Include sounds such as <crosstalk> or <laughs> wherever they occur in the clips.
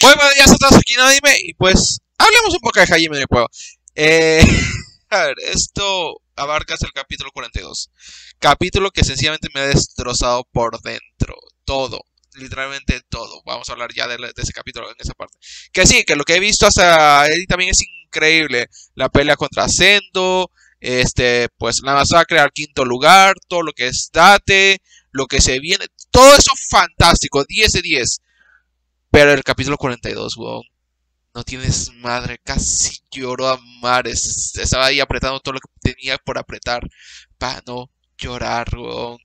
Bueno, ya estás aquí, nadie dime. Y pues, hablemos un poco de Jaime de Eh, <laughs> a ver, esto abarca hasta el capítulo 42. Capítulo que sencillamente me ha destrozado por dentro. Todo. Literalmente todo. Vamos a hablar ya de, ese capítulo en esa parte. Que sí, que lo que he visto hasta él también es increíble. La pelea contra Sendo. Este, pues la masacre al quinto lugar. Todo lo que es Date. Lo que se viene. Todo eso fantástico. 10 de 10. Pero el capítulo 42, weón. No tienes madre, casi lloro a mares. Estaba ahí apretando todo lo que tenía por apretar para no llorar, weón.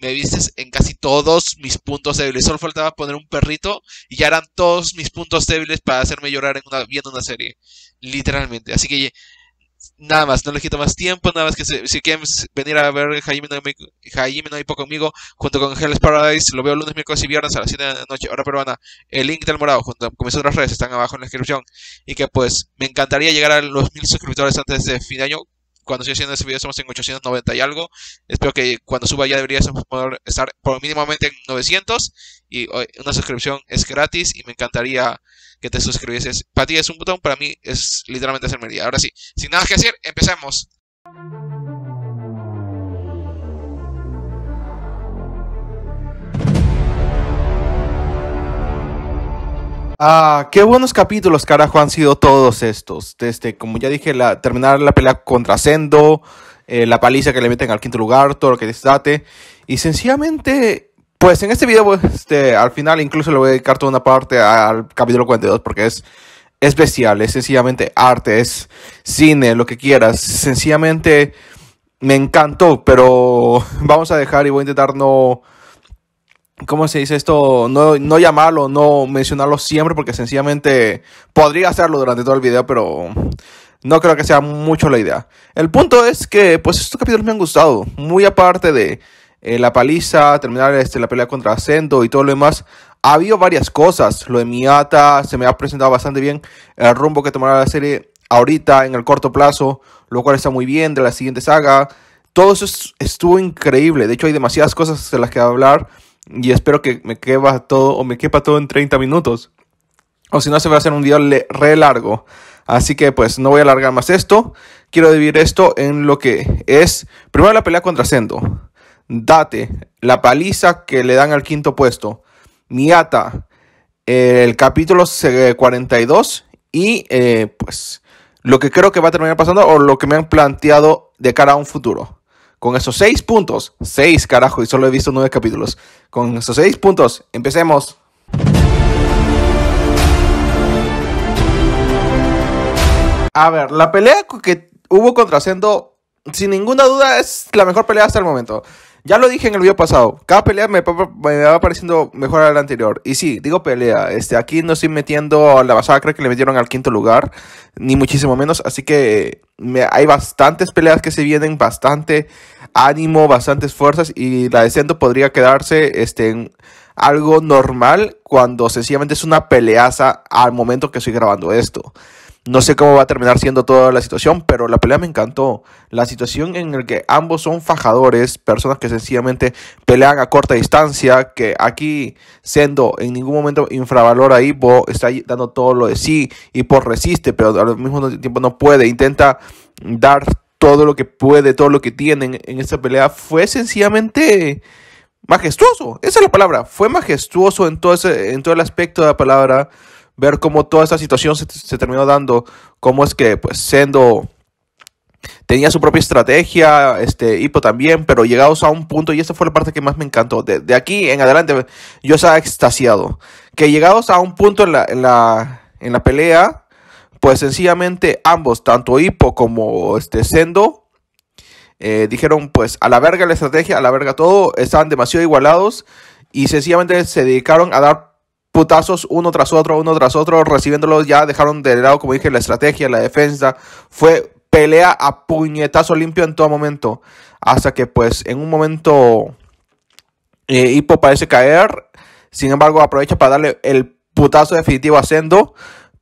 Me viste en casi todos mis puntos débiles. Solo faltaba poner un perrito y ya eran todos mis puntos débiles para hacerme llorar en una, viendo una serie. Literalmente. Así que nada más, no les quito más tiempo, nada más que si quieren venir a ver Jaime no, Jaime no poco conmigo, junto con Hell's Paradise, lo veo lunes, miércoles y viernes a las 7 de la noche, hora peruana. El link del morado, junto con mis otras redes, están abajo en la descripción. Y que pues, me encantaría llegar a los mil suscriptores antes de fin de año, cuando estoy haciendo este video estamos en 890 y algo. Espero que cuando suba ya debería estar por mínimamente en 900. Y una suscripción es gratis y me encantaría que te suscribieses. Para ti es un botón, para mí es literalmente hacer el Ahora sí, sin nada que decir, empecemos. Ah, qué buenos capítulos, carajo, han sido todos estos. Desde, como ya dije, la, terminar la pelea contra Sendo, eh, la paliza que le meten al quinto lugar, todo lo que desate Y sencillamente, pues en este video, este, al final incluso le voy a dedicar toda una parte al capítulo 42 porque es, es bestial, es sencillamente arte, es cine, lo que quieras. Sencillamente me encantó, pero <laughs> vamos a dejar y voy a intentar no ¿Cómo se dice esto? No, no llamarlo, no mencionarlo siempre, porque sencillamente podría hacerlo durante todo el video, pero no creo que sea mucho la idea. El punto es que, pues, estos capítulos me han gustado. Muy aparte de eh, la paliza, terminar este, la pelea contra Ascendo y todo lo demás, ha habido varias cosas. Lo de Miata se me ha presentado bastante bien. El rumbo que tomará la serie ahorita, en el corto plazo, lo cual está muy bien de la siguiente saga. Todo eso estuvo increíble. De hecho, hay demasiadas cosas de las que hablar y espero que me quepa todo o me quepa todo en 30 minutos. O si no, se va a hacer un video re largo. Así que pues no voy a alargar más esto. Quiero dividir esto en lo que es, primero la pelea contra Sendo. Date, la paliza que le dan al quinto puesto. Miata, el capítulo 42 eh, y eh, pues lo que creo que va a terminar pasando o lo que me han planteado de cara a un futuro. Con esos seis puntos, seis carajo, y solo he visto nueve capítulos. Con esos seis puntos, empecemos. A ver, la pelea que hubo contra Sendo, sin ninguna duda, es la mejor pelea hasta el momento. Ya lo dije en el video pasado. Cada pelea me, va pareciendo mejor a la anterior. Y sí, digo pelea. Este, aquí no estoy metiendo la masacre que le metieron al quinto lugar. Ni muchísimo menos. Así que me, hay bastantes peleas que se vienen. Bastante ánimo, bastantes fuerzas. Y la de podría quedarse este, en algo normal. Cuando sencillamente es una peleaza al momento que estoy grabando esto. No sé cómo va a terminar siendo toda la situación, pero la pelea me encantó. La situación en la que ambos son fajadores, personas que sencillamente pelean a corta distancia, que aquí siendo en ningún momento infravalor ahí, Bo está dando todo lo de sí, y Bo resiste, pero al mismo tiempo no puede, intenta dar todo lo que puede, todo lo que tiene en esta pelea. Fue sencillamente majestuoso, esa es la palabra, fue majestuoso en todo, ese, en todo el aspecto de la palabra ver cómo toda esta situación se, terminó dando, cómo es que pues Sendo tenía su propia estrategia, este Hippo también, pero llegados a un punto, y esta fue la parte que más me encantó, de, aquí en adelante yo estaba extasiado, que llegados a un punto en la, en la, pelea, pues sencillamente ambos, tanto Hippo como este Sendo, eh, dijeron pues a la verga la estrategia, a la verga todo, estaban demasiado igualados y sencillamente se dedicaron a dar putazos uno tras otro, uno tras otro, recibiéndolos ya dejaron de lado, como dije, la estrategia, la defensa. Fue pelea a puñetazo limpio en todo momento. Hasta que pues en un momento eh, Hipo parece caer. Sin embargo, aprovecha para darle el putazo definitivo a Sendo.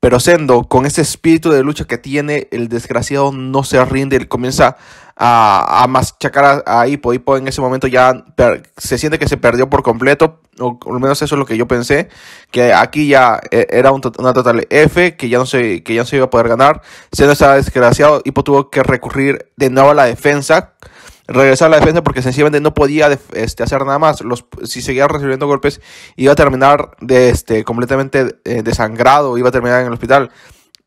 Pero Sendo, con ese espíritu de lucha que tiene, el desgraciado no se rinde, comienza a, machacar a, Hippo. en ese momento ya se siente que se perdió por completo, o al menos eso es lo que yo pensé, que aquí ya e, era una total F, que ya, no se, que ya no se iba a poder ganar. Sendo estaba desgraciado, Hippo tuvo que recurrir de nuevo a la defensa regresar a la defensa porque sencillamente no podía este, hacer nada más. Los, si seguía recibiendo golpes, iba a terminar de, este, completamente eh, desangrado, iba a terminar en el hospital.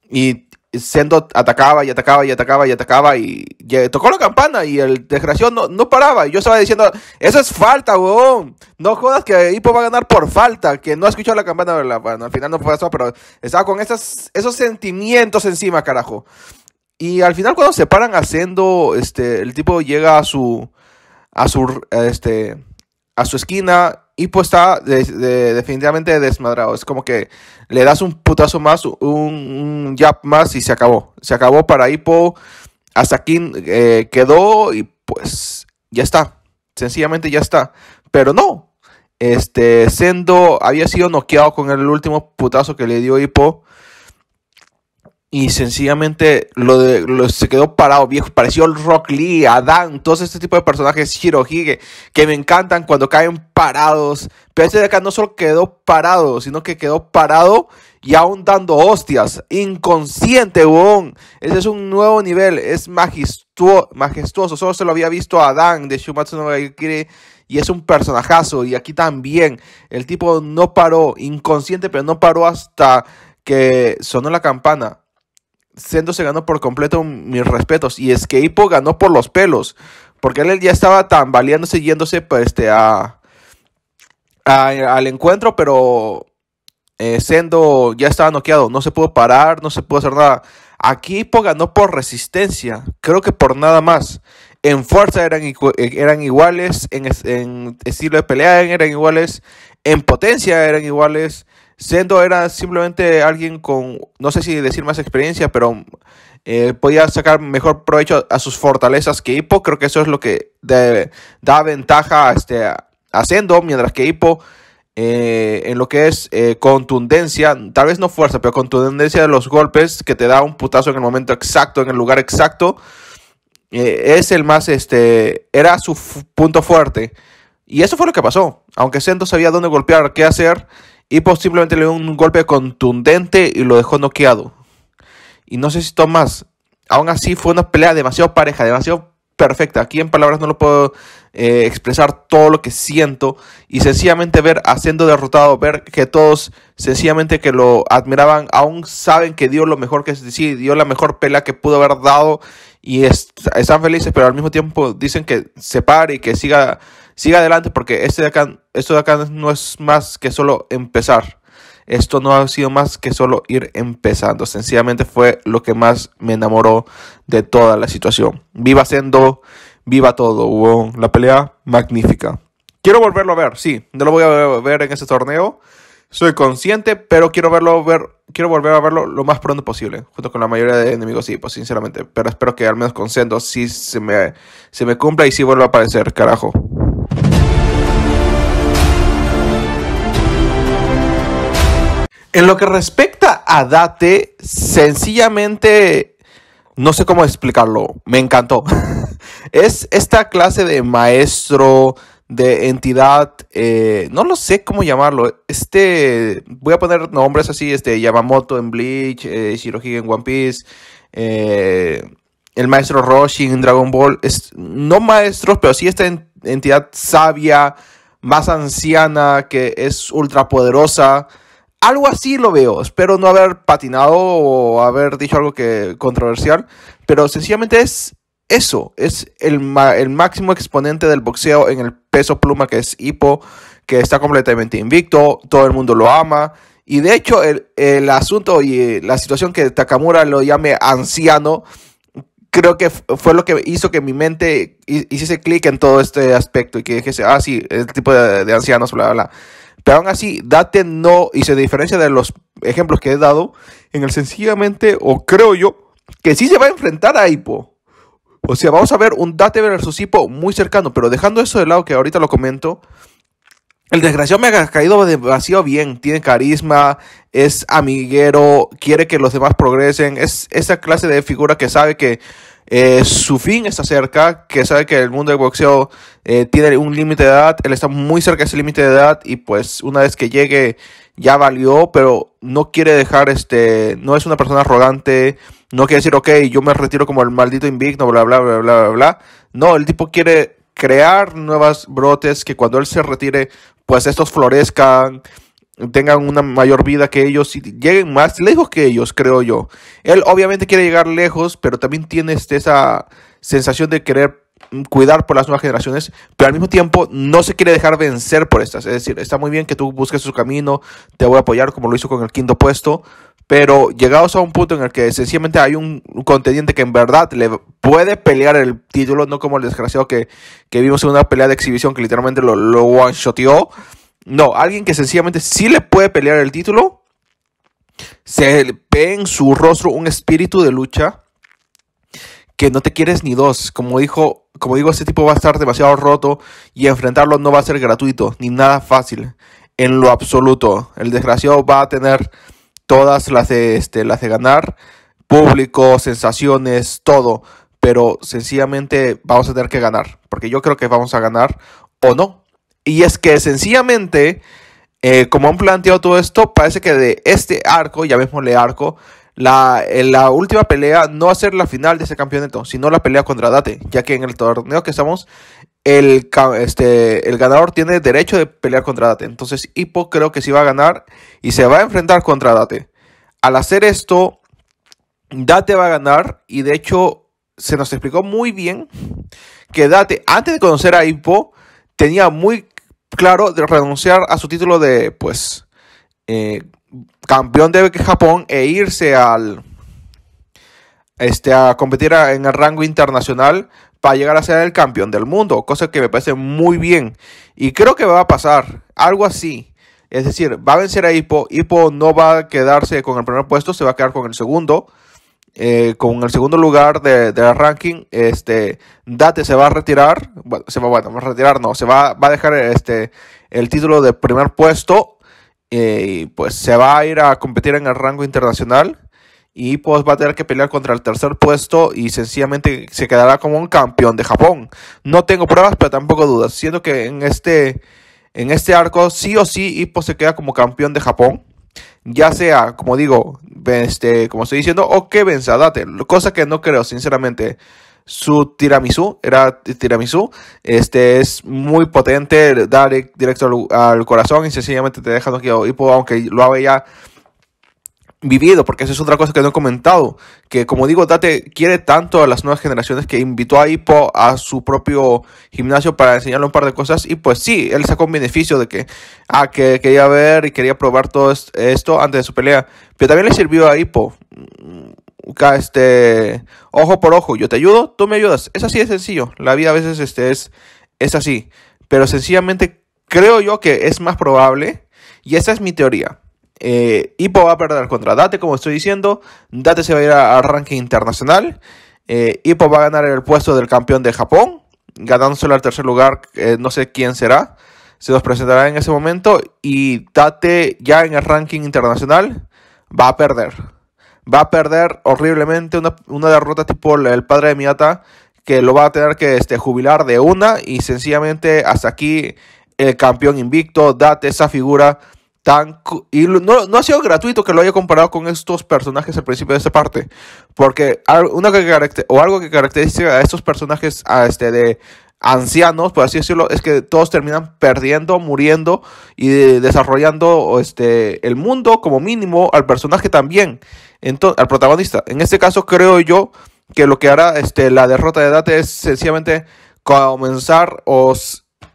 Y siendo atacaba y atacaba y atacaba y atacaba y, tocó la campana y el desgraciado no, no, paraba. Y yo estaba diciendo, eso es falta, weón No jodas que Hippo va a ganar por falta, que no ha escuchado la campana. bueno, al final no fue eso pero estaba con esas, esos sentimientos encima, carajo. Y al final cuando se paran haciendo, este, el tipo llega a su, a su, este, a su esquina y pues está definitivamente desmadrado. Es como que le das un putazo más, un, un jab más y se acabó. Se acabó para Hippo. Hasta aquí eh, quedó y pues ya está. Sencillamente ya está. Pero no. Este, Sendo había sido noqueado con el último putazo que le dio Hippo y sencillamente lo, de, se quedó parado, viejo. Pareció el Rock Lee, Adán, todos este tipo de personajes, Hirohige, que me encantan cuando caen parados. Pero este de acá no solo quedó parado, sino que quedó parado y aún dando hostias. Inconsciente, huevón. Ese es un nuevo nivel, es majestuo, majestuoso. Solo se lo había visto a Adán de Shumatsu no y es un personajazo. Y aquí también, el tipo no paró, inconsciente, pero no paró hasta que sonó la campana. Sendo se ganó por completo mis respetos. Y es que Ippo ganó por los pelos. Porque él ya estaba tambaleándose, yéndose pues, este, al encuentro, pero eh, siendo ya estaba noqueado. No se pudo parar, no se pudo hacer nada. Aquí Hippo ganó por resistencia, creo que por nada más. En fuerza eran, eh, eran iguales, en, en, estilo de pelea eran iguales, en potencia eran iguales, Sendo era simplemente alguien con, no sé si decir más experiencia, pero eh, podía sacar mejor provecho a sus fortalezas que Hippo. Creo que eso es lo que da ventaja este, a, este, Sendo, mientras que Hippo eh, en lo que es eh, contundencia, tal vez no fuerza, pero contundencia de los golpes que te da un putazo en el momento exacto, en el lugar exacto, es el más, este, era su punto fuerte. Y eso fue lo que pasó. Aunque Sendo sabía dónde golpear, qué hacer y posiblemente le dio un golpe contundente y lo dejó noqueado. Y no sé si Tomás, Aún así fue una pelea demasiado pareja, demasiado perfecta. Aquí en palabras no lo puedo eh, expresar todo lo que siento y sencillamente ver haciendo derrotado, ver que todos sencillamente que lo admiraban, aún saben que dio lo mejor que decir, dio la mejor pelea que pudo haber dado y están felices, pero al mismo tiempo dicen que se pare y que siga siga adelante porque este de acá, esto de acá no es más que solo empezar. Esto no ha sido más que solo ir empezando. Sencillamente fue lo que más me enamoró de toda la situación. Viva Sendo, viva todo. Hubo la pelea magnífica. Quiero volverlo a ver, sí, no lo voy a ver en este torneo. Soy consciente, pero quiero verlo quiero volver a verlo lo más pronto posible, junto con la mayoría de enemigos, sí, pues sinceramente. Pero espero que al menos con Sendo sí se me, se me cumpla y sí vuelva a aparecer, carajo. En lo que respecta a Date, sencillamente, no sé cómo explicarlo, me encantó. <laughs> es esta clase de maestro, de entidad, eh, no lo sé cómo llamarlo. Este, voy a poner nombres así, este, Yamamoto en Bleach, eh, Shirohige en One Piece, eh, el maestro Roshi en Dragon Ball. Es, no maestros, pero sí esta entidad sabia, más anciana, que es ultra poderosa algo así lo veo. Espero no haber patinado o haber dicho algo que controversial, pero sencillamente es eso, es el, máximo exponente del boxeo en el peso pluma que es Hippo, que está completamente invicto, todo el mundo lo ama. Y de hecho, el, asunto y la situación que Takamura lo llame anciano, creo que fue lo que hizo que mi mente hiciese clic en todo este aspecto y que dijese, ah, sí, el tipo de, de ancianos, bla, bla, bla. Pero aún así, Date no, y se diferencia de los ejemplos que he dado, en el sencillamente, o creo yo, que sí se va a enfrentar a Hippo. O sea, vamos a ver un Date versus Hippo muy cercano, pero dejando eso de lado, que ahorita lo comento, el desgraciado me ha caído vacío bien. Tiene carisma, es amiguero, quiere que los demás progresen. Es esa clase de figura que sabe que eh, su fin está cerca, que sabe que el mundo del boxeo eh, tiene un límite de edad, él está muy cerca de ese límite de edad y pues una vez que llegue ya valió, pero no quiere dejar este, no es una persona arrogante, no quiere decir, ok, yo me retiro como el maldito invicto, bla, bla, bla, bla, bla, bla. No, el tipo quiere crear nuevas brotes que cuando él se retire, pues estos florezcan tengan una mayor vida que ellos y lleguen más lejos que ellos, creo yo. Él obviamente quiere llegar lejos, pero también tiene este, esa sensación de querer mm, cuidar por las nuevas generaciones, pero al mismo tiempo no se quiere dejar vencer por estas. Es decir, está muy bien que tú busques su camino, te voy a apoyar como lo hizo con el quinto puesto, pero llegados a un punto en el que sencillamente hay un contendiente que en verdad le puede pelear el título, no como el desgraciado que, vimos en una pelea de exhibición que literalmente lo, lo one-shoteó. No, alguien que sencillamente sí le puede pelear el título. Se ve en su rostro un espíritu de lucha que no te quieres ni dos. Como dijo, como digo, este tipo va a estar demasiado roto y enfrentarlo no va a ser gratuito ni nada fácil en lo absoluto. El desgraciado va a tener todas las este, las de ganar, público, sensaciones, todo, pero sencillamente vamos a tener que ganar, porque yo creo que vamos a ganar o no, y es que sencillamente, eh, como han planteado todo esto, parece que de este arco, ya llamémosle arco, la, eh, la, última pelea no va a ser la final de ese campeonato, sino la pelea contra Date, ya que en el torneo que estamos, el, este, el ganador tiene derecho de pelear contra Date. Entonces, Hippo creo que sí va a ganar y se va a enfrentar contra Date. Al hacer esto, Date va a ganar y de hecho se nos explicó muy bien que Date, antes de conocer a Hippo, tenía muy claro, de renunciar a su título de, pues, eh, campeón de Japón e irse al, este, a competir en el rango internacional para llegar a ser el campeón del mundo, cosa que me parece muy bien. Y creo que va a pasar algo así. Es decir, va a vencer a Hippo, Hippo no va a quedarse con el primer puesto, se va a quedar con el segundo. Eh, con el segundo lugar del ranking, este, Date se va a retirar, se va, a retirar, no, se va, a dejar este, el título de primer puesto eh, y pues se va a ir a competir en el rango internacional y pues va a tener que pelear contra el tercer puesto y sencillamente se quedará como un campeón de Japón. No tengo pruebas, pero tampoco dudas, siendo que en este, en este arco sí o sí Ippo se queda como campeón de Japón ya sea, como digo, este, como estoy diciendo, o que date. Cosa que no creo, sinceramente. Su tiramisú, era tiramisú, este es muy potente, da directo al, corazón y sencillamente te deja que Y pues, aunque lo haga ya vivido, porque eso es otra cosa que no he comentado, que como digo, Date quiere tanto a las nuevas generaciones que invitó a Hippo a su propio gimnasio para enseñarle un par de cosas y pues sí, él sacó un beneficio de que, ah, que quería ver y quería probar todo esto antes de su pelea, pero también le sirvió a Hippo, mm, este, ojo por ojo, yo te ayudo, tú me ayudas, es así de sencillo, la vida a veces este, es, es así, pero sencillamente creo yo que es más probable, y esa es mi teoría, eh, va a perder contra Date, como estoy diciendo. Date se va a ir al ranking internacional. Eh, va a ganar el puesto del campeón de Japón, ganándose al tercer lugar, eh, no sé quién será. Se los presentará en ese momento y Date ya en el ranking internacional va a perder. Va a perder horriblemente una, derrota tipo el, padre de Miata que lo va a tener que este, jubilar de una y sencillamente hasta aquí el campeón invicto, Date, esa figura y no, no, ha sido gratuito que lo haya comparado con estos personajes al principio de esta parte. Porque que o algo que caracteriza a estos personajes este, de ancianos, por así decirlo, es que todos terminan perdiendo, muriendo y desarrollando este, el mundo como mínimo al personaje también, al protagonista. En este caso creo yo que lo que hará este, la derrota de Date es sencillamente comenzar o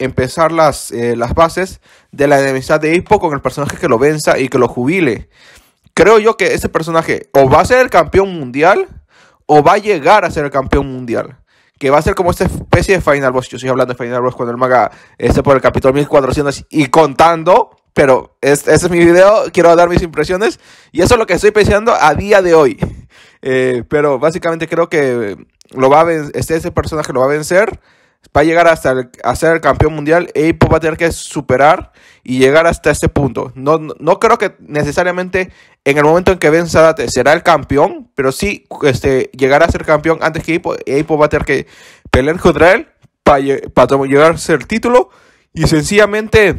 empezar las, eh, las bases de la enemistad de Hippo con el personaje que lo venza y que lo jubile. Creo yo que ese personaje o va a ser el campeón mundial o va a llegar a ser el campeón mundial. Que va a ser como esta especie de Final Boss. Yo estoy hablando de Final Boss cuando el maga esté por el capítulo 1400 y contando. Pero este, es mi video, quiero dar mis impresiones. Y eso es lo que estoy pensando a día de hoy. Eh, pero básicamente creo que lo va a este, ese personaje lo va a vencer para llegar hasta a ser el campeón mundial, Eipo va a tener que superar y llegar hasta ese punto. No, no, creo que necesariamente en el momento en que a Date. será el campeón, pero sí este, llegará a ser campeón antes que Eipo. Eipo va a tener que pelear contra él para, para llegar a ser el título y sencillamente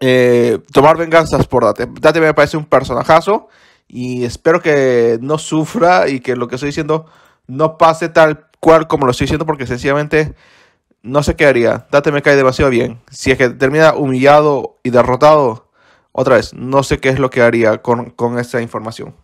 eh, tomar venganzas por Date. Date me parece un personajazo y espero que no sufra y que lo que estoy diciendo no pase tal cual como lo estoy diciendo porque sencillamente no sé qué haría. Date me cae demasiado bien. Si es que termina humillado y derrotado, otra vez, no sé qué es lo que haría con, esta información.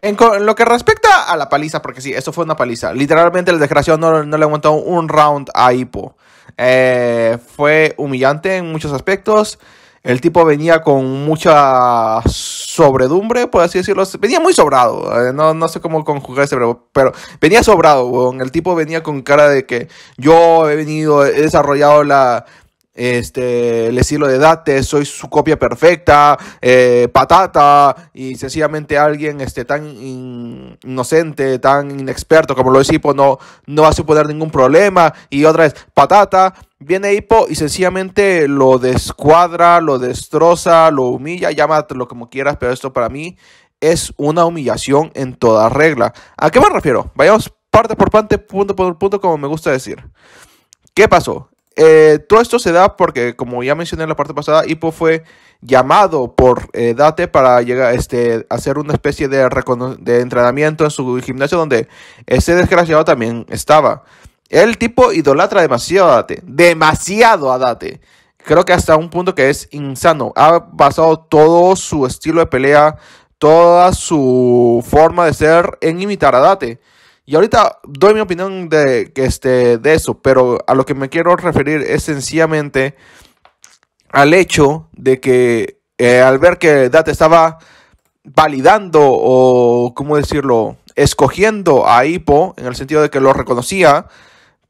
En lo que respecta a la paliza, porque sí, esto fue una paliza. Literalmente el desgraciado no, no le aguantó un round a Hippo. Eh, fue humillante en muchos aspectos. El tipo venía con mucha sobredumbre, por así decirlo. Venía muy sobrado. Eh, no, no sé cómo conjugar ese, pero, pero venía sobrado, El tipo venía con cara de que yo he venido, he desarrollado la, este, el estilo de Date, soy su copia perfecta, eh, patata, y sencillamente alguien este, tan inocente, tan inexperto como lo es Hippo, no, no va a suponer ningún problema. Y otra vez, patata, viene Hippo y sencillamente lo descuadra, lo destroza, lo humilla, lo como quieras, pero esto para mí es una humillación en toda regla. ¿A qué me refiero? Vayamos parte por parte, punto por punto, como me gusta decir. ¿Qué pasó? Eh, todo esto se da porque, como ya mencioné en la parte pasada, Hippo fue llamado por eh, Date para llegar, este, hacer una especie de, de entrenamiento en su gimnasio donde ese desgraciado también estaba. El tipo idolatra demasiado a Date, demasiado a Date. Creo que hasta un punto que es insano. Ha basado todo su estilo de pelea, toda su forma de ser en imitar a Date. Y ahorita doy mi opinión de, este, de eso, pero a lo que me quiero referir es sencillamente al hecho de que eh, al ver que DAT estaba validando o, ¿cómo decirlo?, escogiendo a Hippo en el sentido de que lo reconocía,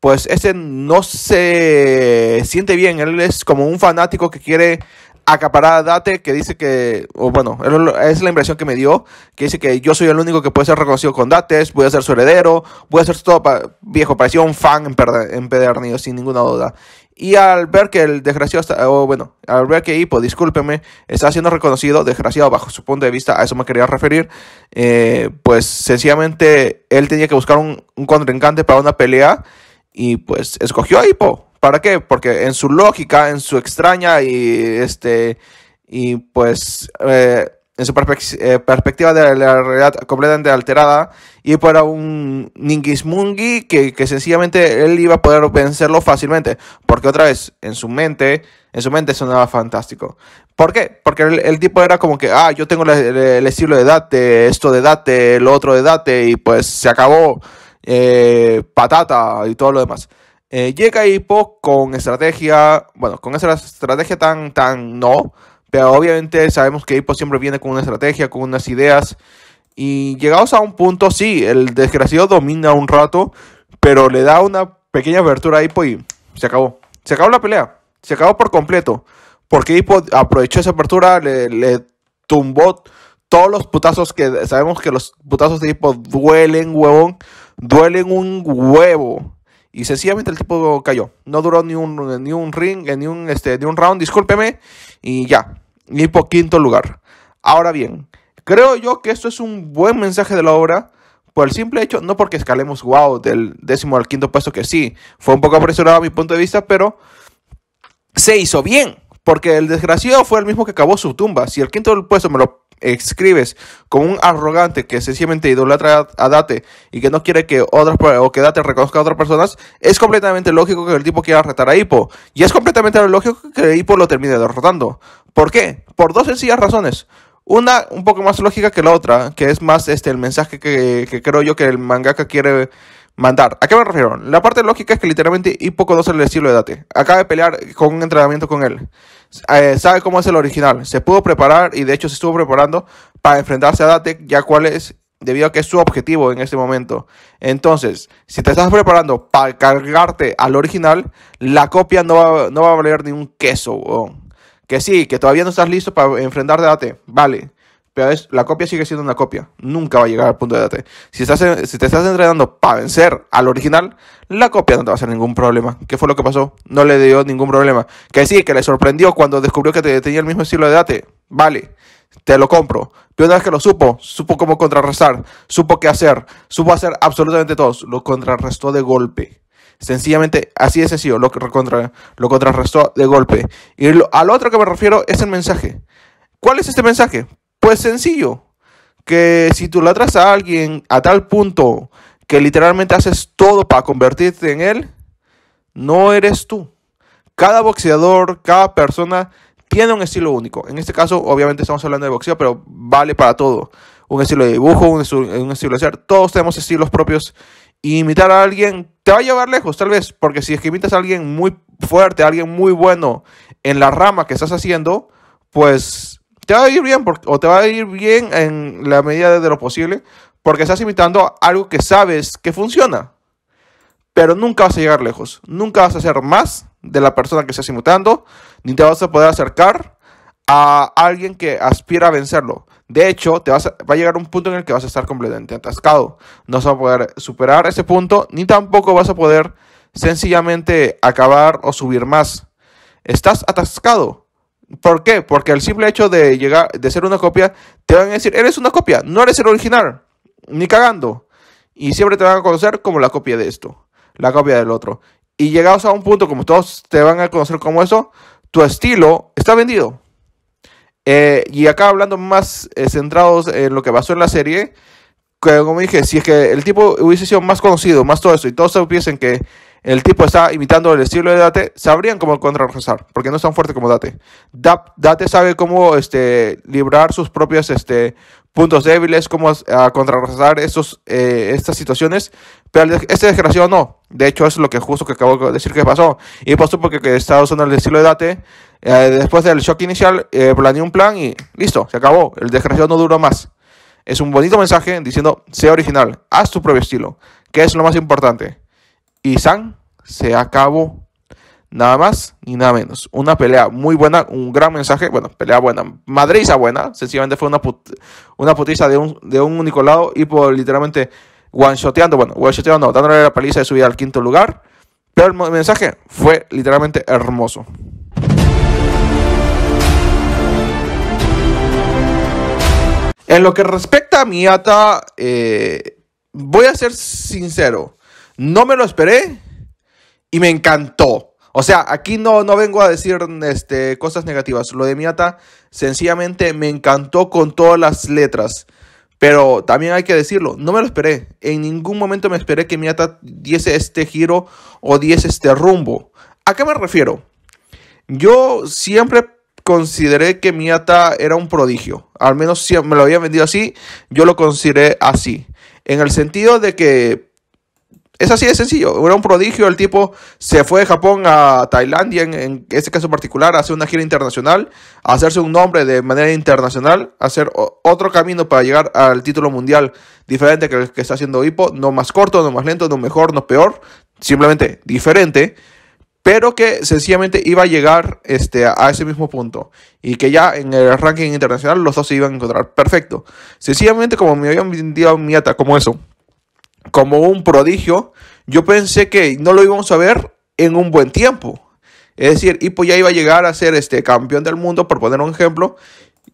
pues ese no se siente bien. Él es como un fanático que quiere acaparada Date, que dice que, o bueno, es la impresión que me dio, que dice que yo soy el único que puede ser reconocido con Dates, voy a ser su heredero, voy a ser todo viejo, parecía un fan en empedernido, sin ninguna duda. Y al ver que el desgraciado, o bueno, al ver que Hippo, discúlpeme, está siendo reconocido, desgraciado bajo su punto de vista, a eso me quería referir, eh, pues sencillamente él tenía que buscar un, un contrincante para una pelea y pues escogió a Hippo ¿Para qué? Porque en su lógica, en su extraña y este y pues eh, en su eh, perspectiva de la realidad completamente alterada y para un Ningismungi que, que sencillamente él iba a poder vencerlo fácilmente porque otra vez en su mente en su mente sonaba fantástico ¿por qué? porque el, tipo era como que ah yo tengo el, estilo de date esto de date lo otro de date y pues se acabó eh, patata y todo lo demás eh, llega Hippo con estrategia, bueno, con esa estrategia tan, tan no, pero obviamente sabemos que Hippo siempre viene con una estrategia, con unas ideas. Y llegados a un punto, sí, el desgraciado domina un rato, pero le da una pequeña abertura a Hippo y se acabó. Se acabó la pelea, se acabó por completo. Porque Hippo aprovechó esa apertura, le, tumbó todos los putazos que sabemos que los putazos de Hippo duelen, huevón, duelen un huevo. Y sencillamente el tipo cayó. No duró ni un, ni un ring, eh, ni un, este, ni un round, discúlpeme. Y ya. Y por quinto lugar. Ahora bien, creo yo que esto es un buen mensaje de la obra. Por el simple hecho, no porque escalemos wow del décimo al quinto puesto, que sí, fue un poco apresurado a mi punto de vista, pero se hizo bien. Porque el desgraciado fue el mismo que acabó su tumba. Si el quinto puesto me lo escribes con un arrogante que sencillamente idolatra a Date y que no quiere que otras o que Date reconozca a otras personas, es completamente lógico que el tipo quiera retar a Hippo. Y es completamente lógico que Hippo lo termine derrotando. ¿Por qué? Por dos sencillas razones. Una un poco más lógica que la otra, que es más este el mensaje que, que creo yo que el mangaka quiere mandar. ¿A qué me refiero? La parte lógica es que literalmente y poco el estilo de Date. Acaba de pelear con un entrenamiento con él. Eh, sabe cómo es el original. Se pudo preparar y de hecho se estuvo preparando para enfrentarse a Date, ya cuál es debido a que es su objetivo en este momento. Entonces, si te estás preparando para cargarte al original, la copia no va, a valer ni un queso. Que sí, que todavía no estás listo para enfrentarte a Date. Vale. Pero la copia sigue siendo una copia. Nunca va a llegar al punto de date. Si, si te estás entrenando para vencer al original, la copia no te va a hacer ningún problema. ¿Qué fue lo que pasó? No le dio ningún problema. Que sí, que le sorprendió cuando descubrió que te, tenía el mismo estilo de date. Vale, te lo compro. Pero una vez que lo supo, supo cómo contrarrestar, supo qué hacer, supo hacer absolutamente todo. Lo contrarrestó de golpe. Sencillamente, así es sencillo, lo, lo contrarrestó de golpe. Y lo, al otro que me refiero es el mensaje. ¿Cuál es este mensaje? Pues sencillo, que si tú latras a alguien a tal punto que literalmente haces todo para convertirte en él, no eres tú. Cada boxeador, cada persona tiene un estilo único. En este caso, obviamente estamos hablando de boxeo, pero vale para todo. Un estilo de dibujo, un, estilo de ser. Todos tenemos estilos propios. imitar a alguien te va a llevar lejos, tal vez. Porque si es que imitas a alguien muy fuerte, a alguien muy bueno en la rama que estás haciendo, pues te va a ir bien o te va a ir bien en la medida de lo posible porque estás imitando algo que sabes que funciona. Pero nunca vas a llegar lejos, nunca vas a ser más de la persona que estás imitando, ni te vas a poder acercar a alguien que aspira a vencerlo. De hecho, te vas va a llegar un punto en el que vas a estar completamente atascado. No vas a poder superar ese punto, ni tampoco vas a poder sencillamente acabar o subir más. Estás atascado ¿Por qué? Porque el simple hecho de llegar, de ser una copia, te van a decir, eres una copia, no eres el original, ni cagando. Y siempre te van a conocer como la copia de esto, la copia del otro. Y llegados a un punto como todos te van a conocer como eso, tu estilo está vendido. Eh, y acá hablando más eh, centrados en lo que pasó en la serie, como dije, si es que el tipo hubiese sido más conocido, más todo eso, y todos se hubiesen que el tipo está imitando el estilo de Date, sabrían cómo contrarrestar, porque no es tan fuerte como Date. Date sabe cómo este, librar sus propios este, puntos débiles, cómo a ah, contrarrestar eh, estas situaciones, pero este desgraciado no. De hecho, es lo que justo que acabo de decir que pasó. Y pasó porque estaba usando el estilo de Date, eh, después del shock inicial, eh, un plan y listo, se acabó. El desgraciado no duró más. Es un bonito mensaje diciendo, sea original, haz tu propio estilo, que es lo más importante y San se acabó. Nada más ni nada menos. Una pelea muy buena, un gran mensaje. Bueno, pelea buena. Madriza buena. Sencillamente fue una, una putiza de un, de un único lado y por literalmente one-shoteando. Bueno, one-shoteando no, dándole la paliza de subir al quinto lugar. Pero el mensaje fue literalmente hermoso. En lo que respecta a Miata, eh, voy a ser sincero. No me lo esperé y me encantó. O sea, aquí no, no vengo a decir este, cosas negativas. Lo de Miata sencillamente me encantó con todas las letras. Pero también hay que decirlo, no me lo esperé. En ningún momento me esperé que Miata diese este giro o diese este rumbo. ¿A qué me refiero? Yo siempre consideré que Miata era un prodigio. Al menos si me lo habían vendido así, yo lo consideré así. En el sentido de que es así de sencillo. Era un prodigio. El tipo se fue de Japón a Tailandia, en, este caso particular, a hacer una gira internacional, hacerse un nombre de manera internacional, hacer otro camino para llegar al título mundial diferente que el que está haciendo Hippo. No más corto, no más lento, no mejor, no peor. Simplemente diferente. Pero que sencillamente iba a llegar este, a ese mismo punto. Y que ya en el ranking internacional los dos se iban a encontrar. Perfecto. Sencillamente como me habían vendido Miata, como eso como un prodigio, yo pensé que no lo íbamos a ver en un buen tiempo. Es decir, Ipo pues ya iba a llegar a ser este campeón del mundo, por poner un ejemplo,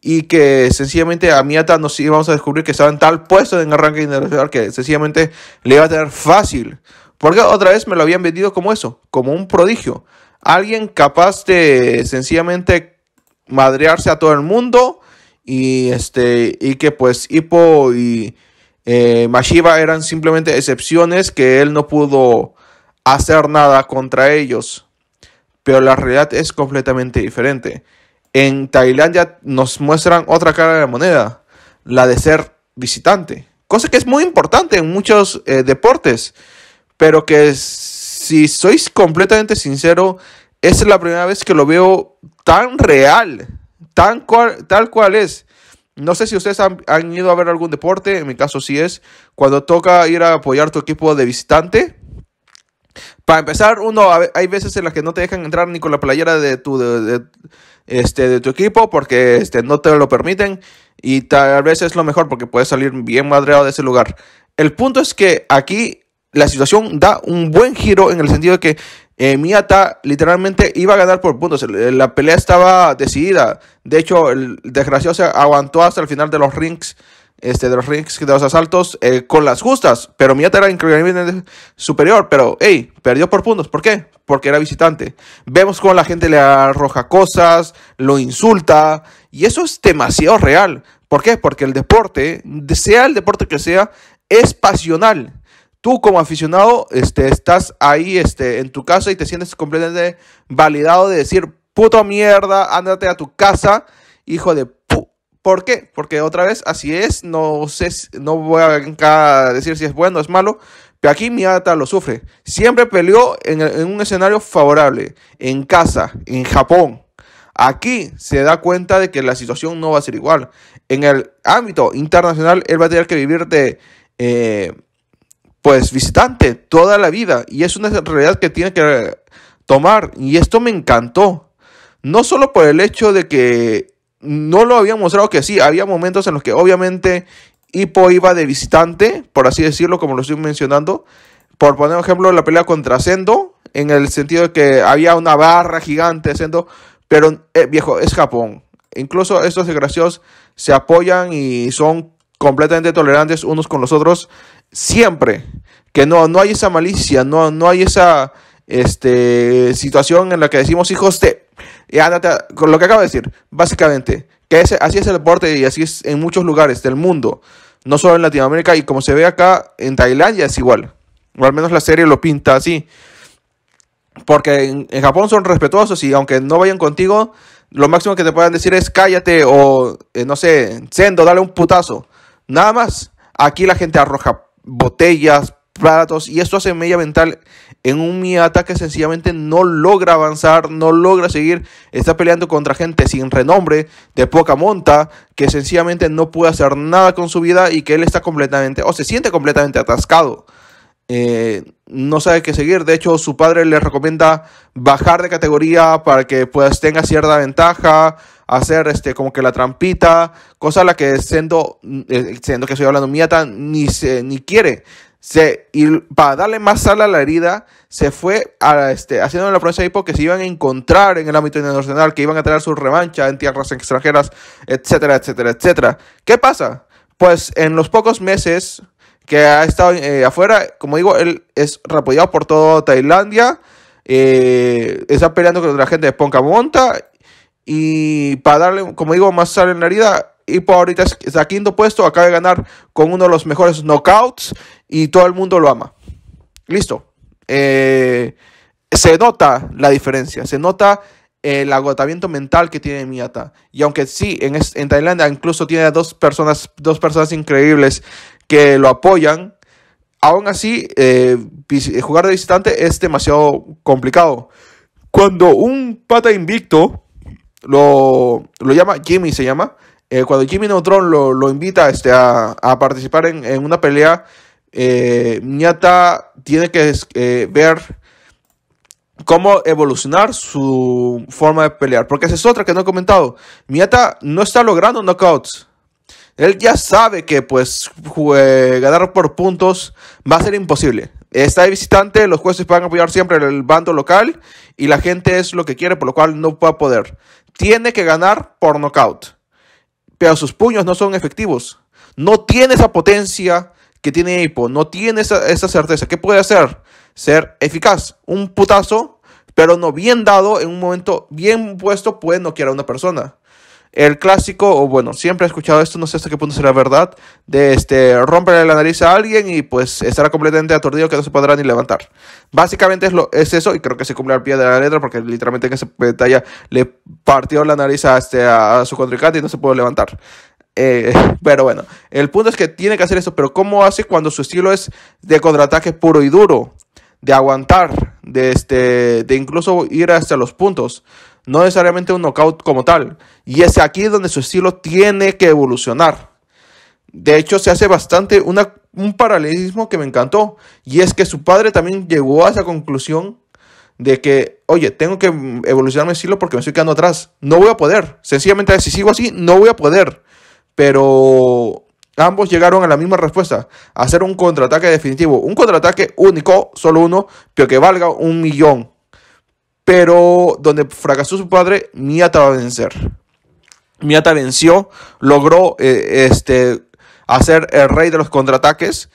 y que sencillamente a Miata nos íbamos a descubrir que estaba en tal puesto en el ranking internacional que sencillamente le iba a tener fácil. Porque otra vez me lo habían vendido como eso, como un prodigio. Alguien capaz de sencillamente madrearse a todo el mundo y, este, y que pues Ipo y eh, eran simplemente excepciones que él no pudo hacer nada contra ellos. Pero la realidad es completamente diferente. En Tailandia nos muestran otra cara de la moneda, la de ser visitante. Cosa que es muy importante en muchos eh, deportes. Pero que si sois completamente sincero, es la primera vez que lo veo tan real, tan tal cual es. No sé si ustedes han, ido a ver algún deporte, en mi caso sí es, cuando toca ir a apoyar tu equipo de visitante. Para empezar, uno, hay veces en las que no te dejan entrar ni con la playera de tu, de, este, de tu equipo porque este, no te lo permiten y tal vez es lo mejor porque puedes salir bien madreado de ese lugar. El punto es que aquí la situación da un buen giro en el sentido de que eh, Miata literalmente iba a ganar por puntos. La pelea estaba decidida. De hecho, el desgraciado se aguantó hasta el final de los rings. Este, de los rings de los asaltos eh, con las justas. Pero Miata era increíblemente superior. Pero, hey, perdió por puntos. ¿Por qué? Porque era visitante. Vemos cómo la gente le arroja cosas, lo insulta. Y eso es demasiado real. ¿Por qué? Porque el deporte, sea el deporte que sea, es pasional tú como aficionado este, estás ahí este, en tu casa y te sientes completamente validado de decir, ¡Puta mierda, ándate a tu casa, hijo de pu. ¿Por qué? Porque otra vez así es, no sé, no voy a decir si es bueno o es malo, pero aquí Miata lo sufre. Siempre peleó en, un escenario favorable, en casa, en Japón. Aquí se da cuenta de que la situación no va a ser igual. En el ámbito internacional, él va a tener que vivir de eh, pues visitante toda la vida y es una realidad que tiene que tomar y esto me encantó. No solo por el hecho de que no lo había mostrado que sí, había momentos en los que obviamente Hippo iba de visitante, por así decirlo, como lo estoy mencionando. Por poner un ejemplo, la pelea contra Sendo, en el sentido de que había una barra gigante Sendo, pero eh, viejo, es Japón. Incluso estos desgraciados se apoyan y son completamente tolerantes unos con los otros siempre, que no, no hay esa malicia, no, no hay esa este, situación en la que decimos hijos de... Y ándate con lo que acabo de decir, básicamente, que ese, así es el deporte y así es en muchos lugares del mundo, no solo en Latinoamérica y como se ve acá en Tailandia es igual, o al menos la serie lo pinta así, porque en, Japón son respetuosos y aunque no vayan contigo, lo máximo que te puedan decir es cállate o eh, no sé, sendo, dale un putazo, nada más. Aquí la gente arroja botellas, platos, y esto hace media mental en un Miata que sencillamente no logra avanzar, no logra seguir, está peleando contra gente sin renombre, de poca monta, que sencillamente no puede hacer nada con su vida y que él está completamente, o se siente completamente atascado. Eh, no sabe qué seguir. De hecho, su padre le recomienda bajar de categoría para que pues tenga cierta ventaja, hacer este, como que la trampita, cosa a la que siendo, eh, siendo que estoy hablando Miata ni, se, ni quiere. Se, y para darle más sal a la herida, se fue a, este, haciendo la promesa de que se iban a encontrar en el ámbito internacional, que iban a tener su revancha en tierras extranjeras, etcétera, etcétera, etcétera. ¿Qué pasa? Pues en los pocos meses que ha estado eh, afuera, como digo, él es repudiado por toda Tailandia. Eh, está peleando que la gente de monta. Y para darle, como digo, más sal en la Y por ahorita está quinto puesto, acaba de ganar con uno de los mejores knockouts y todo el mundo lo ama. Listo. Eh, se nota la diferencia, se nota el agotamiento mental que tiene Miata. Y aunque sí, en, en Tailandia incluso tiene dos personas, dos personas increíbles que lo apoyan, aún así eh, jugar de visitante es demasiado complicado. Cuando un pata invicto lo, llama, Jimmy se llama, eh, cuando Jimmy Neutron lo, lo invita este, a, participar en, una pelea, Miata eh, tiene que eh, ver cómo evolucionar su forma de pelear. Porque esa es otra que no he comentado. Miata no está logrando knockouts. Él ya sabe que pues ganar por puntos va a ser imposible. Está de visitante, los jueces van a apoyar siempre el bando local y la gente es lo que quiere, por lo cual no va a poder tiene que ganar por knockout. Pero sus puños no son efectivos. No tiene esa potencia que tiene hipo No tiene esa, certeza. ¿Qué puede hacer? Ser eficaz. Un putazo, pero no bien dado en un momento bien puesto, puede noquear a una persona el clásico, o bueno, siempre he escuchado esto, no sé hasta qué punto será verdad, de este, romperle la nariz a alguien y pues estará completamente aturdido que no se podrá ni levantar. Básicamente es, lo, es eso, y creo que se cumple al pie de la letra, porque literalmente en esa pantalla le partió la nariz a, este, a, su contrincante y no se pudo levantar. Eh, <laughs> pero bueno, el punto es que tiene que hacer eso, pero ¿cómo hace cuando su estilo es de contraataque puro y duro? De aguantar, de, este, de incluso ir hasta los puntos no necesariamente un knockout como tal. Y es aquí donde su estilo tiene que evolucionar. De hecho, se hace bastante una, un paralelismo que me encantó. Y es que su padre también llegó a esa conclusión de que, oye, tengo que evolucionar mi estilo porque me estoy quedando atrás. No voy a poder. Sencillamente, si sigo así, no voy a poder. Pero ambos llegaron a la misma respuesta. Hacer un contraataque definitivo. Un contraataque único, solo uno, pero que valga un millón pero donde fracasó su padre, Miata va a vencer. Miata venció, logró eh, este, hacer el rey de los contraataques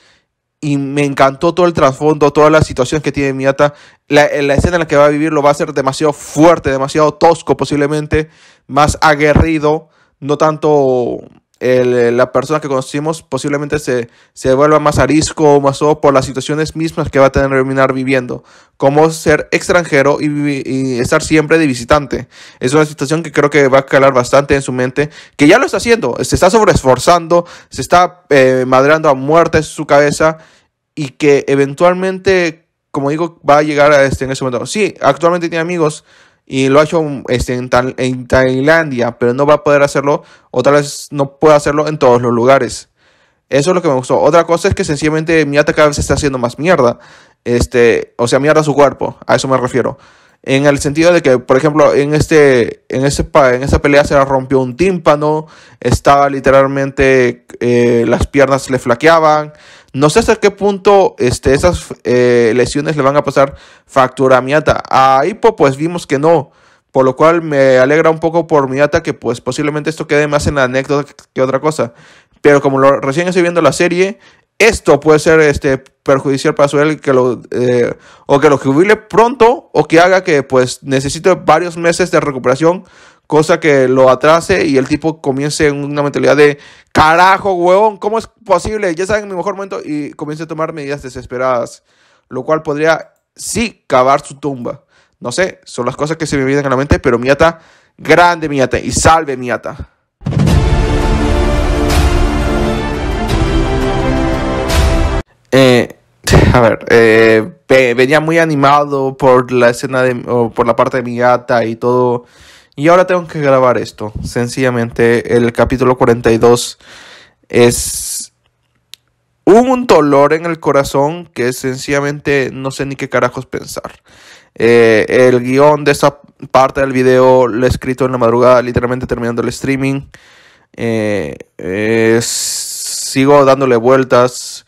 y me encantó todo el trasfondo, todas las situaciones que tiene Miata. La, la, escena en la que va a vivir lo va a ser demasiado fuerte, demasiado tosco posiblemente, más aguerrido, no tanto eh, la persona que conocimos posiblemente se, se vuelva más arisco o más o por las situaciones mismas que va a tener terminar viviendo, como ser extranjero y, estar siempre de visitante. Es una situación que creo que va a calar bastante en su mente, que ya lo está haciendo, se está sobreesforzando, se está eh, madrando a muerte su cabeza y que eventualmente, como digo, va a llegar a este, en ese momento. Sí, actualmente tiene amigos, y lo ha hecho mm, este, en, Tailandia, pero no va a poder hacerlo, otra vez no pueda hacerlo en todos los lugares. Eso es lo que me gustó. Otra cosa es que sencillamente Miata cada vez está haciendo más mierda. Este, o sea, mierda su cuerpo, a eso me refiero en el sentido de que, por ejemplo, en este, en en esa pelea se le rompió un tímpano, estaba literalmente, eh, las piernas le flaqueaban. No sé hasta qué punto este, esas eh, lesiones le van a pasar factura a Miata. A Hippo pues vimos que no, por lo cual me alegra un poco por Miata que pues posiblemente esto quede más en la anécdota que otra cosa. Pero como lo, recién estoy viendo la serie, esto puede ser este, perjudicial para su que lo, eh, o que lo jubile pronto o que haga que pues necesite varios meses de recuperación, cosa que lo atrase y el tipo comience en una mentalidad de carajo, huevón, ¿cómo es posible? Ya saben, mi mejor momento y comience a tomar medidas desesperadas, lo cual podría sí cavar su tumba. No sé, son las cosas que se me vienen a la mente, pero Miata, grande Miata y salve Miata. Eh, <laughs> a ver, eh, venía muy animado por la escena de, por la parte de mi gata y todo. Y ahora tengo que grabar esto. Sencillamente, el capítulo 42 es un dolor en el corazón que sencillamente no sé ni qué carajos pensar. Eh, el guión de esa parte del video lo he escrito en la madrugada, literalmente terminando el streaming. Eh, sigo dándole vueltas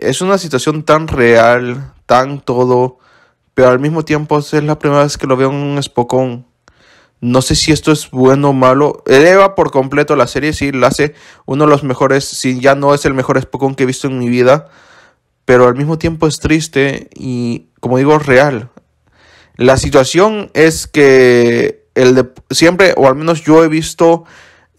es una situación tan real, tan todo, pero al mismo tiempo es la primera vez que lo veo en un espocón. No sé si esto es bueno o malo. Eleva por completo la serie, sí, la hace uno de los mejores, si ya no es el mejor espocón que he visto en mi vida, pero al mismo tiempo es triste y, como digo, real. La situación es que el de, siempre, o al menos yo he visto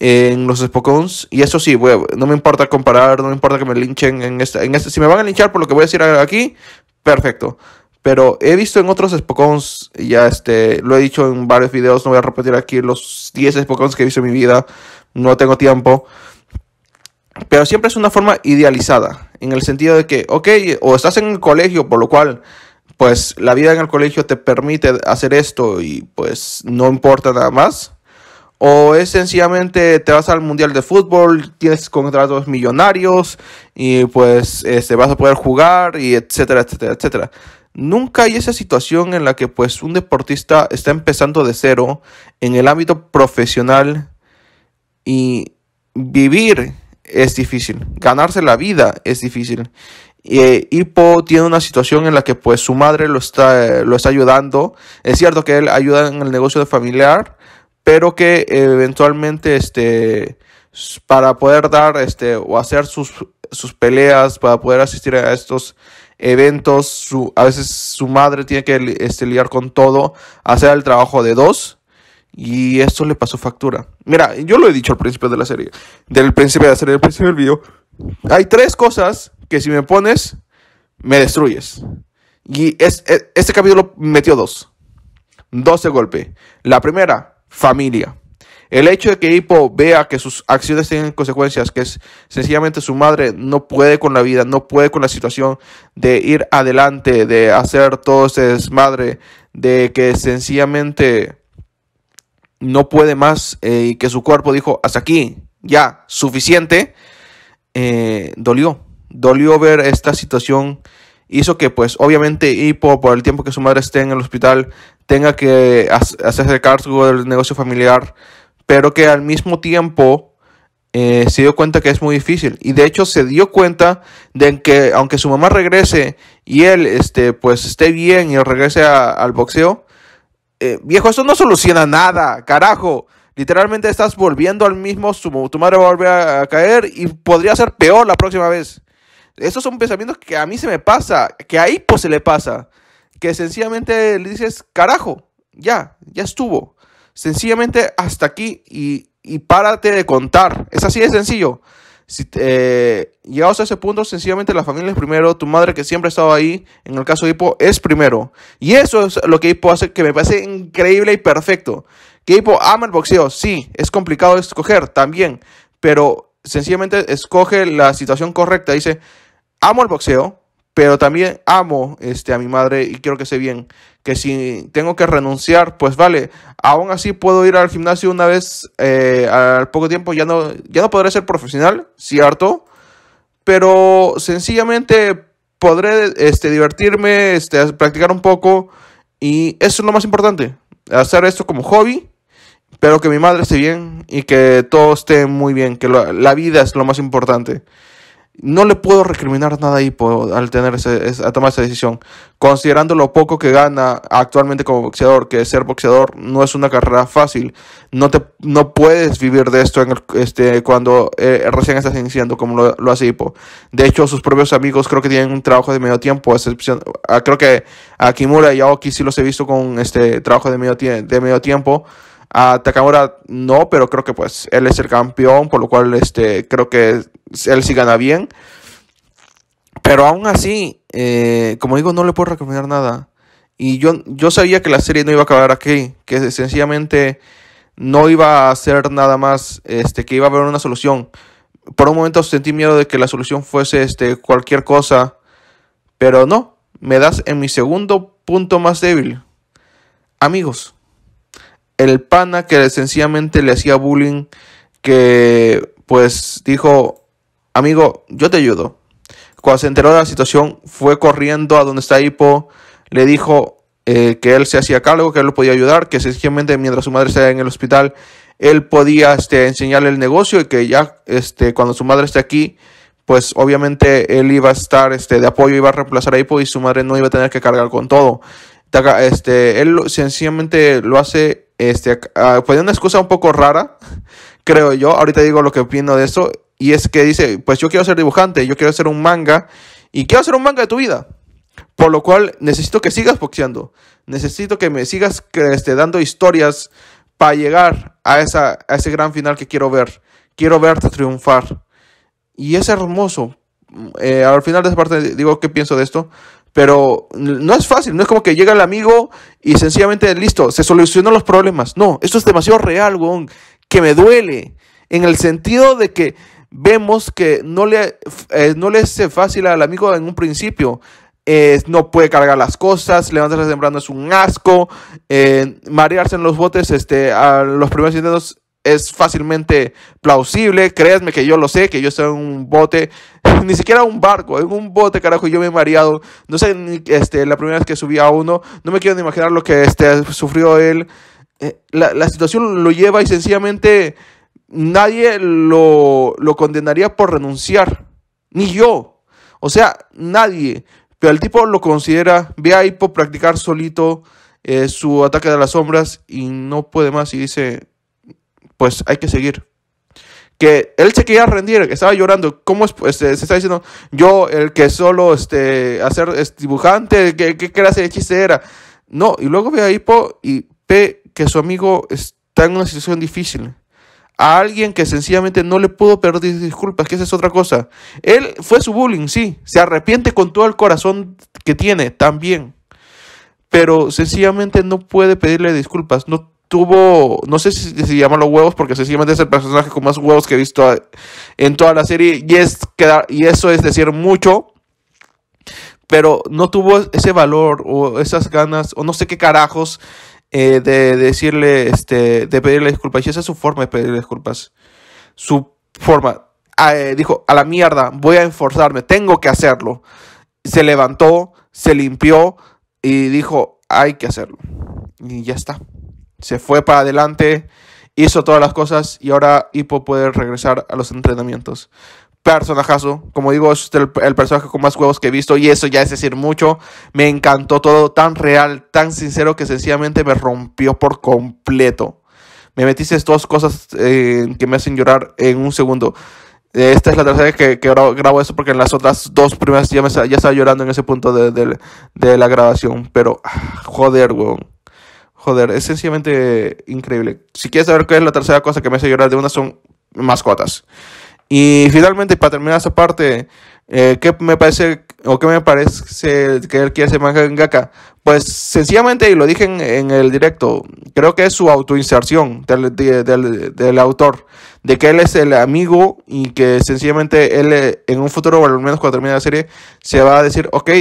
en los Spokons. Y eso sí, no me importa comparar, no me importa que me linchen en este, en este. Si me van a linchar por lo que voy a decir aquí, perfecto. Pero he visto en otros Spokons, ya este, lo he dicho en varios videos, no voy a repetir aquí los 10 Spokons que he visto en mi vida, no tengo tiempo. Pero siempre es una forma idealizada, en el sentido de que, ok, o estás en el colegio, por lo cual pues la vida en el colegio te permite hacer esto y pues no importa nada más o es sencillamente te vas al mundial de fútbol, tienes contratos millonarios y pues este, vas a poder jugar y etcétera, etcétera, etcétera. Nunca hay esa situación en la que pues un deportista está empezando de cero en el ámbito profesional y vivir es difícil, ganarse la vida es difícil. Y eh, Hippo tiene una situación en la que pues su madre lo está, eh, lo está ayudando. Es cierto que él ayuda en el negocio de familiar, pero que eventualmente este, para poder dar este, o hacer sus, sus peleas, para poder asistir a estos eventos, su, a veces su madre tiene que este, lidiar con todo, hacer el trabajo de dos. Y esto le pasó factura. Mira, yo lo he dicho al principio de la serie, del principio de la serie, del principio del video. Hay tres cosas que si me pones, me destruyes. Y es, e, este capítulo metió dos. Dos de golpe. La primera, familia. El hecho de que Hippo vea que sus acciones tienen consecuencias, que es, sencillamente su madre no puede con la vida, no puede con la situación de ir adelante, de hacer todo ese desmadre, de que sencillamente no puede más eh, y que su cuerpo dijo, hasta aquí, ya, suficiente, eh, dolió. Dolió ver esta situación hizo que pues obviamente Hippo por el tiempo que su madre esté en el hospital tenga que hacerse cargo del negocio familiar, pero que al mismo tiempo eh, se dio cuenta que es muy difícil y de hecho se dio cuenta de que aunque su mamá regrese y él este pues esté bien y regrese al boxeo, eh, viejo, eso no soluciona nada, carajo. Literalmente estás volviendo al mismo, tu, madre vuelve a caer y podría ser peor la próxima vez. Esos son pensamientos que a mí se me pasa, que a Hipo pues, se le pasa, que sencillamente le dices, carajo, ya, ya estuvo. Sencillamente hasta aquí y, párate de contar. Es así de sencillo. Eh, llegados a ese punto, sencillamente la familia es primero, tu madre que siempre ha estado ahí, en el caso de Hippo, es primero. Y eso es lo que Hippo hace que me parece increíble y perfecto. Que Hippo ama el boxeo, sí, es complicado escoger también, pero sencillamente escoge la situación correcta. Dice, amo el boxeo, pero también amo este, a mi madre y quiero que esté bien. Que si tengo que renunciar, pues vale, aún así puedo ir al gimnasio una vez eh, al poco tiempo, ya no, ya no podré ser profesional, cierto, pero sencillamente podré este, divertirme, este, practicar un poco y eso es lo más importante, hacer esto como hobby. Pero que mi madre esté bien y que todo esté muy bien, que la vida es lo más importante no le puedo recriminar nada ahí por, al tener ese, a tomar esa decisión, considerando lo poco que gana actualmente como boxeador, que ser boxeador no es una carrera fácil, no te no puedes vivir de esto en este cuando eh, recién estás iniciando como lo, hace Hippo. De hecho, sus propios amigos creo que tienen un trabajo de medio tiempo, excepción ah, creo que a Kimura y a sí los he visto con este trabajo de medio, de medio tiempo. A Takamura no, pero creo que pues él es el campeón, por lo cual este, creo que él sí gana bien. Pero aún así, eh, como digo, no le puedo recomendar nada. Y yo, yo sabía que la serie no iba a acabar aquí, que sencillamente no iba a hacer nada más, este, que iba a haber una solución. Por un momento sentí miedo de que la solución fuese este, cualquier cosa, pero no, me das en mi segundo punto más débil. Amigos, el pana que sencillamente le hacía bullying, que pues dijo, amigo, yo te ayudo. Cuando se enteró de la situación, fue corriendo a donde está Hippo, le dijo eh, que él se hacía cargo, que él lo podía ayudar, que sencillamente mientras su madre estaba en el hospital, él podía este, enseñarle el negocio y que ya este, cuando su madre esté aquí, pues obviamente él iba a estar este, de apoyo, iba a reemplazar a Hippo y su madre no iba a tener que cargar con todo. Este, él sencillamente lo hace este, ah, pues, una excusa un poco rara, <laughs> creo yo, ahorita digo lo que opino de eso, y es que dice, pues yo quiero ser dibujante, yo quiero hacer un manga, y quiero hacer un manga de tu vida. Por lo cual necesito que sigas boxeando, necesito que me sigas este, dando historias para llegar a, esa, a ese gran final que quiero ver. Quiero verte triunfar. Y es hermoso. Mm, eh, al final de esa parte digo qué pienso de esto, pero no es fácil, no es como que llega el amigo y sencillamente listo, se solucionan los problemas. No, esto es demasiado real, que me duele. En el sentido de que vemos que no le, eh, no le es fácil al amigo en un principio. Eh, no puede cargar las cosas, levantarse temprano es un asco, eh, marearse en los botes este, a los primeros intentos es fácilmente plausible, créanme que yo lo sé, que yo estoy en un bote <laughs> ni siquiera un barco, en un bote, carajo, yo me he mareado. No sé, este, la primera vez que subí a uno, no me quiero ni imaginar lo que este, sufrió él. Eh, la, la, situación lo lleva y sencillamente nadie lo, condenaría por renunciar, ni yo. O sea, nadie. Pero el tipo lo considera, ve ahí por practicar solito eh, su ataque de las sombras y no puede más y dice, pues hay que seguir que él se quería rendir, que estaba llorando, ¿cómo este, se está diciendo yo el que solo este, hacer dibujante, ¿qué, clase de chiste era? No, y luego ve a Hippo y ve que su amigo está en una situación difícil. A alguien que sencillamente no le pudo pedir disculpas, que esa es otra cosa. Él fue su bullying, sí, se arrepiente con todo el corazón que tiene también, pero sencillamente no puede pedirle disculpas, no tuvo, no sé si se llama los huevos, porque sencillamente es el personaje con más huevos que he visto en toda la serie, y, es y eso es decir mucho, pero no tuvo ese valor o esas ganas, o no sé qué carajos, eh, de, decirle, este, de pedirle disculpas, y esa es su forma de pedirle disculpas, su forma, ah, eh, dijo, a la mierda, voy a enforzarme tengo que hacerlo, se levantó, se limpió, y dijo, hay que hacerlo, y ya está se fue para adelante, hizo todas las cosas y ahora Hippo puede regresar a los entrenamientos. Personajazo, como digo, es el, personaje con más juegos que he visto y eso ya es decir mucho. Me encantó todo, tan real, tan sincero que sencillamente me rompió por completo. Me metiste dos cosas eh, que me hacen llorar en un segundo. Esta es la tercera que, que grabo, grabo, eso porque en las otras dos primeras ya, ya estaba llorando en ese punto de, de la grabación. Pero, ah, joder, weón. Joder, es sencillamente increíble. Si quieres saber qué es la tercera cosa que me hace llorar de una son mascotas. Y finalmente, para terminar esa parte, eh, ¿qué me parece o qué me parece que él quiere en mangaka? Pues sencillamente, y lo dije en, el directo, creo que es su autoinserción del, del, del, autor, de que él es el amigo y que sencillamente él eh, en un futuro, o al menos cuando termine la serie, se va a decir, ok,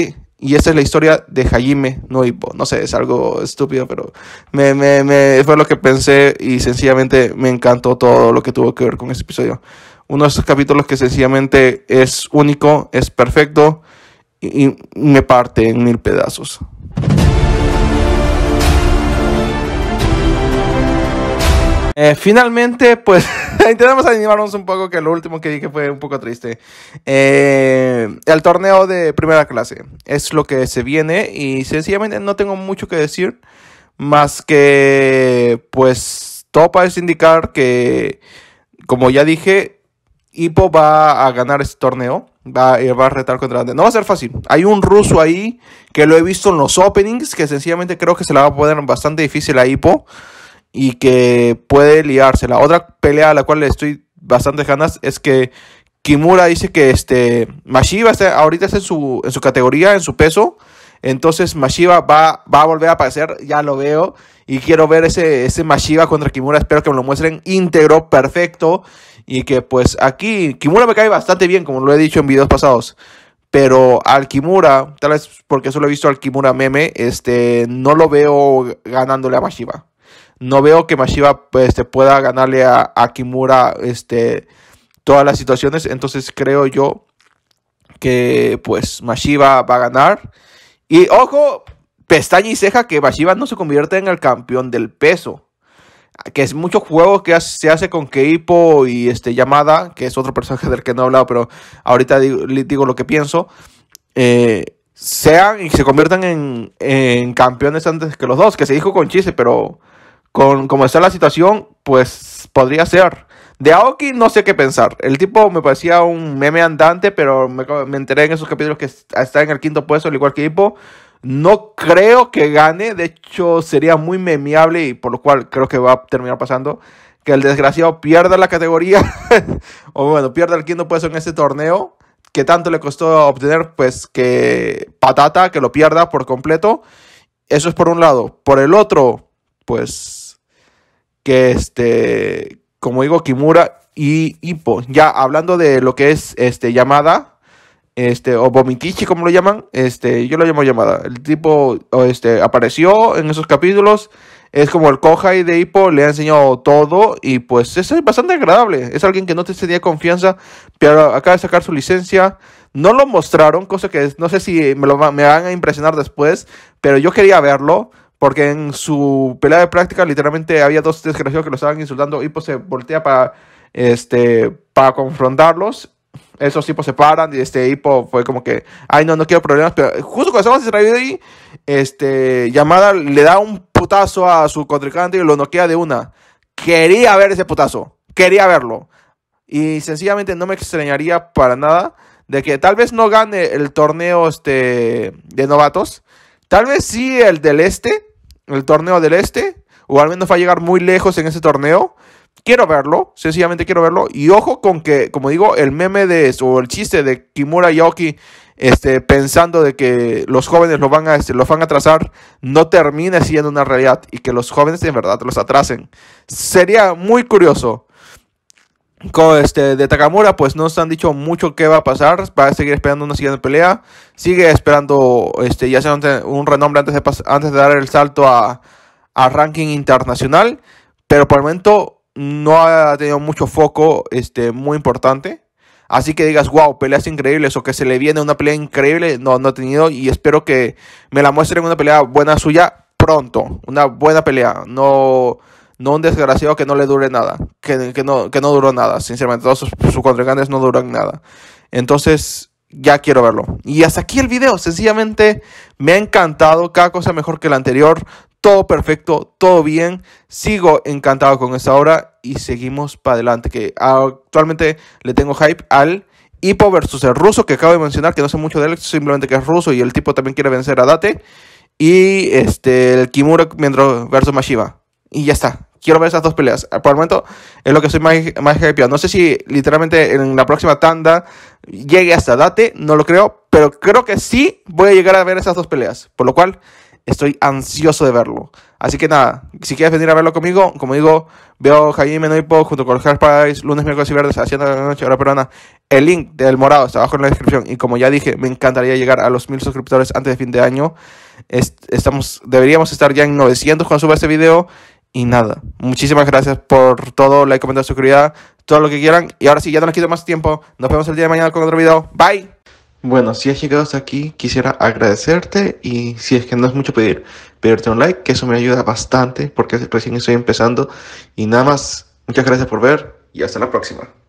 y esta es la historia de Hajime Noipo. No sé, es algo estúpido, pero me, me, fue lo que pensé y sencillamente me encantó todo lo que tuvo que ver con este episodio. Uno de esos capítulos que sencillamente es único, es perfecto y me parte en mil pedazos. Eh, finalmente, pues <laughs> intentamos animarnos un poco, que lo último que dije fue un poco triste. Eh, el torneo de primera clase es lo que se viene y sencillamente no tengo mucho que decir, más que pues topa es indicar que, como ya dije, Hippo va a ganar este torneo. Va, eh, va, a retar contra No va a ser fácil. Hay un ruso ahí que lo he visto en los openings, que sencillamente creo que se la va a poner bastante difícil a Hippo y que puede liarse La Otra pelea a la cual le estoy bastante ganas es que Kimura dice que este Mashiba ahorita está en su, en su categoría, en su peso. Entonces Mashiba va, va a volver a aparecer, ya lo veo. Y quiero ver ese, ese contra Kimura. Espero que me lo muestren íntegro, perfecto. Y que pues aquí Kimura me cae bastante bien, como lo he dicho en videos pasados. Pero al Kimura, tal vez porque solo he visto al Kimura meme, este, no lo veo ganándole a Mashiba no veo que Mashiva pues, este, pueda ganarle a, Kimura este, todas las situaciones. Entonces creo yo que pues Mashiva va a ganar. Y ojo, pestaña y ceja que Mashiba no se convierte en el campeón del peso. Que es mucho juego que se hace con Keipo y este Yamada, que es otro personaje del que no he hablado, pero ahorita digo, digo lo que pienso. Eh, sean y se conviertan en, en, campeones antes que los dos, que se dijo con chiste, pero con como está la situación, pues podría ser. De Aoki no sé qué pensar. El tipo me parecía un meme andante, pero me, enteré en esos capítulos que está en el quinto puesto, al igual que No creo que gane, de hecho sería muy memeable y por lo cual creo que va a terminar pasando que el desgraciado pierda la categoría <laughs> o bueno, pierda el quinto puesto en este torneo que tanto le costó obtener, pues que patata, que lo pierda por completo. Eso es por un lado. Por el otro, pues, que este, como digo, Kimura y Hippo. Ya hablando de lo que es este, llamada, este, o Vomitichi, como lo llaman, este, yo lo llamo llamada. El tipo este, apareció en esos capítulos. Es como el Kohai de Hippo le ha enseñado todo y pues es bastante agradable. Es alguien que no te tenía confianza, pero acaba de sacar su licencia. No lo mostraron, cosa que no sé si me, lo, me van a impresionar después, pero yo quería verlo porque en su pelea de práctica literalmente había dos desgraciados que lo estaban insultando. Y pues se voltea para, este, para confrontarlos. Esos tipos se paran y este Hipo fue como que, ay no, no quiero problemas. Pero justo cuando estamos distraídos ahí, este, llamada le da un putazo a su contrincante y lo noquea de una. Quería ver ese putazo. Quería verlo. Y sencillamente no me extrañaría para nada de que tal vez no gane el torneo este, de novatos. Tal vez sí el del este, el torneo del Este, o al menos va a llegar muy lejos en ese torneo. Quiero verlo, sencillamente quiero verlo. Y ojo con que, como digo, el meme de o el chiste de Kimura Yoki. este, pensando de que los jóvenes lo van a, este, los van a atrasar, no termine siendo una realidad y que los jóvenes en verdad los atrasen. Sería muy curioso este, de Takamura, pues no se han dicho mucho qué va a pasar. Va a seguir esperando una siguiente pelea. Sigue esperando este, ya sea un renombre antes de, antes de dar el salto a, ranking internacional. Pero por el momento no ha tenido mucho foco este, muy importante. Así que digas, wow, peleas increíbles o que se le viene una pelea increíble. No, no ha tenido y espero que me la muestren una pelea buena suya pronto. Una buena pelea. No no un desgraciado que no le dure nada, que, no, duró nada, sinceramente. Todos sus, sus no duran nada. Entonces, ya quiero verlo. Y hasta aquí el video. Sencillamente me ha encantado. Cada cosa mejor que la anterior. Todo perfecto, todo bien. Sigo encantado con esta obra y seguimos para adelante. Que actualmente le tengo hype al Hippo versus el ruso que acabo de mencionar, que no sé mucho de él, simplemente que es ruso y el tipo también quiere vencer a Date. Y este, el Kimura versus Mashiba. Y ya está quiero ver esas dos peleas. Por el momento es lo que soy más, más No sé si literalmente en la próxima tanda llegue hasta Date, no lo creo, pero creo que sí voy a llegar a ver esas dos peleas. Por lo cual estoy ansioso de verlo. Así que nada, si quieres venir a verlo conmigo, como digo, veo Jaime Noipo junto con el Price, lunes, miércoles y viernes Haciendo la noche, Ahora peruana. El link del morado está abajo en la descripción. Y como ya dije, me encantaría llegar a los mil suscriptores antes de fin de año. estamos, deberíamos estar ya en 900 cuando suba este video. Y nada, muchísimas gracias por todo, like, comentar, suscribir, todo lo que quieran. Y ahora sí, ya no les quito más tiempo. Nos vemos el día de mañana con otro video. Bye. Bueno, si has llegado hasta aquí, quisiera agradecerte y si es que no es mucho pedir, pedirte un like, que eso me ayuda bastante porque recién estoy empezando. Y nada más, muchas gracias por ver y hasta la próxima.